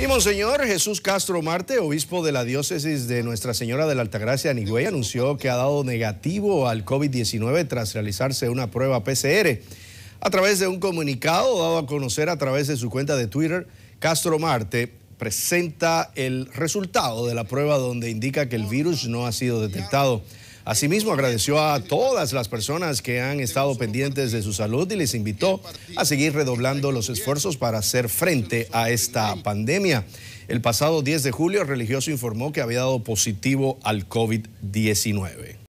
Y Monseñor Jesús Castro Marte, obispo de la diócesis de Nuestra Señora de la Altagracia Higüey anunció que ha dado negativo al COVID-19 tras realizarse una prueba PCR. A través de un comunicado dado a conocer a través de su cuenta de Twitter, Castro Marte presenta el resultado de la prueba donde indica que el virus no ha sido detectado. Asimismo, agradeció a todas las personas que han estado pendientes de su salud y les invitó a seguir redoblando los esfuerzos para hacer frente a esta pandemia. El pasado 10 de julio, el religioso informó que había dado positivo al COVID-19.